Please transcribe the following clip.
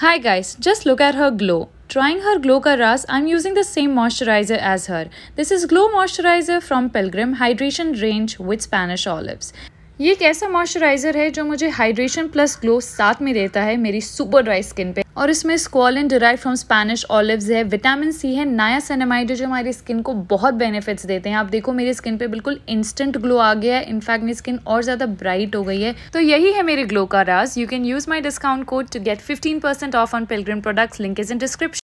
Hi guys, just look at her glow. Trying her Glow caras, I'm using the same moisturizer as her. This is Glow Moisturizer from Pilgrim Hydration Range with Spanish Olives. ये एक ऐसा moisturiser है जो मुझे hydration plus glow साथ में देता है मेरी सुपर ड्राई स्किन पे और इसमें squalane derive from Spanish olives है विटामिन सी है नया सेनेमाइड जो हमारी स्किन को बहुत बेनिफिट्स देते हैं आप देखो मेरी स्किन पे बिल्कुल इंस्टेंट ग्लो आ गया है इनफैक्ट मेरी स्किन और ज़्यादा ब्राइट हो गई है तो यही है मेरे ग्लो का राज you can use my discount code to get fifteen percent off on Pilgrim products link is in description